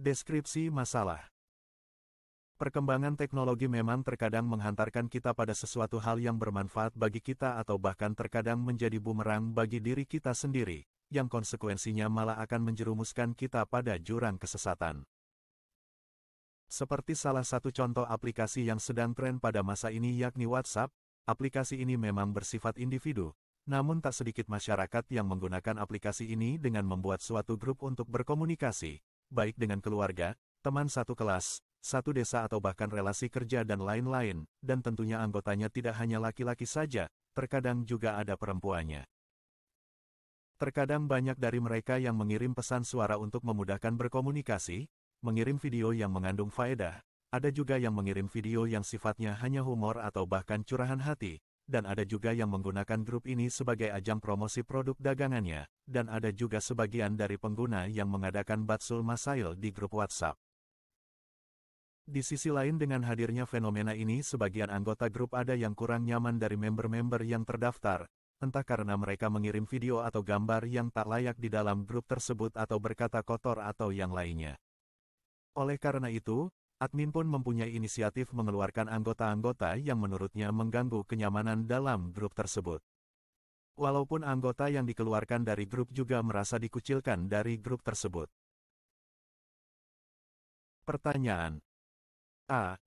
Deskripsi masalah Perkembangan teknologi memang terkadang menghantarkan kita pada sesuatu hal yang bermanfaat bagi kita atau bahkan terkadang menjadi bumerang bagi diri kita sendiri, yang konsekuensinya malah akan menjerumuskan kita pada jurang kesesatan. Seperti salah satu contoh aplikasi yang sedang tren pada masa ini yakni WhatsApp, aplikasi ini memang bersifat individu, namun tak sedikit masyarakat yang menggunakan aplikasi ini dengan membuat suatu grup untuk berkomunikasi, baik dengan keluarga, teman satu kelas, satu desa atau bahkan relasi kerja dan lain-lain, dan tentunya anggotanya tidak hanya laki-laki saja, terkadang juga ada perempuannya. Terkadang banyak dari mereka yang mengirim pesan suara untuk memudahkan berkomunikasi, mengirim video yang mengandung faedah, ada juga yang mengirim video yang sifatnya hanya humor atau bahkan curahan hati, dan ada juga yang menggunakan grup ini sebagai ajang promosi produk dagangannya, dan ada juga sebagian dari pengguna yang mengadakan batsul masail di grup WhatsApp. Di sisi lain dengan hadirnya fenomena ini sebagian anggota grup ada yang kurang nyaman dari member-member yang terdaftar, entah karena mereka mengirim video atau gambar yang tak layak di dalam grup tersebut atau berkata kotor atau yang lainnya. Oleh karena itu, admin pun mempunyai inisiatif mengeluarkan anggota-anggota yang menurutnya mengganggu kenyamanan dalam grup tersebut. Walaupun anggota yang dikeluarkan dari grup juga merasa dikucilkan dari grup tersebut. Pertanyaan A.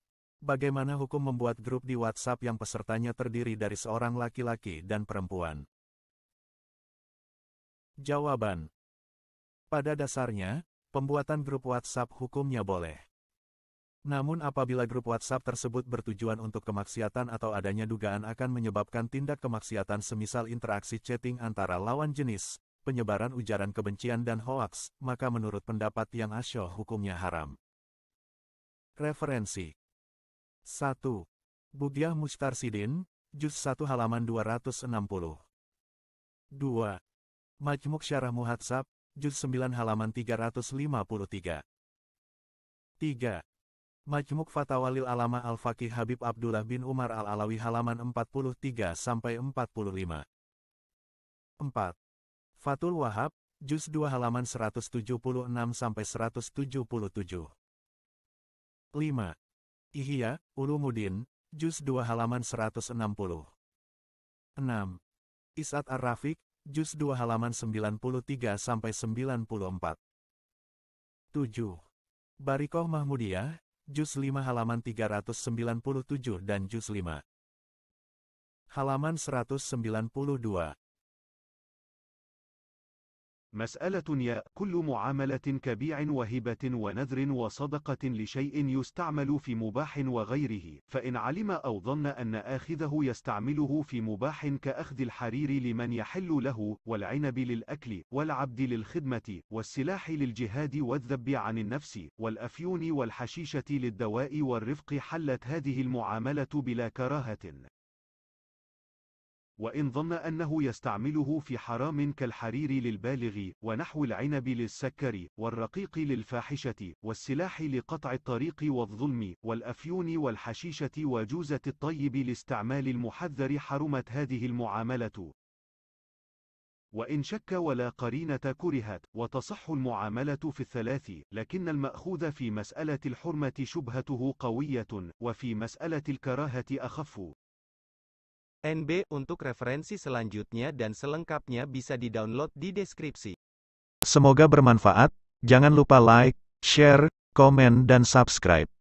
Bagaimana hukum membuat grup di WhatsApp yang pesertanya terdiri dari seorang laki-laki dan perempuan? Jawaban Pada dasarnya, pembuatan grup WhatsApp hukumnya boleh. Namun apabila grup WhatsApp tersebut bertujuan untuk kemaksiatan atau adanya dugaan akan menyebabkan tindak kemaksiatan semisal interaksi chatting antara lawan jenis, penyebaran ujaran kebencian dan hoaks, maka menurut pendapat yang asyoh hukumnya haram. Referensi 1. Bugyah Mustar Sidin, Juz 1 halaman 260 2. Majmuk Syarah Muhatsab, Juz 9 halaman 353 3. Majmuk Fatawalil Alama Al-Faqih Habib Abdullah bin Umar Al-Alawi halaman 43-45. 4. Fatul Wahab, Juz 2 halaman 176-177. 5. Ihya, Ulumuddin, Juz 2 halaman 160. 6. Isat Ar-Rafiq, Juz 2 halaman 93-94. 7. Barikoh Mahmudiyah, Juz 5 halaman 397 dan Juz 5. Halaman 192. مسألة ياء كل معاملة كبيع وهبة ونذر وصدقة لشيء يستعمل في مباح وغيره فإن علم أو ظن أن آخذه يستعمله في مباح كأخذ الحرير لمن يحل له والعنب للأكل والعبد للخدمة والسلاح للجهاد والذب عن النفس والأفيون والحشيشة للدواء والرفق حلت هذه المعاملة بلا كراهة وإن ظن أنه يستعمله في حرام كالحرير للبالغ ونحو العنب للسكر والرقيق للفاحشة والسلاح لقطع الطريق والظلم والأفيون والحشيشة وجوزة الطيب لاستعمال المحذر حرمت هذه المعاملة وإن شك ولا قرينة كرهت وتصح المعاملة في الثلاث لكن المأخوذ في مسألة الحرمة شبهته قوية وفي مسألة الكراهة أخف NB untuk referensi selanjutnya dan selengkapnya bisa di download di deskripsi. Semoga bermanfaat, jangan lupa like, share, komen dan subscribe.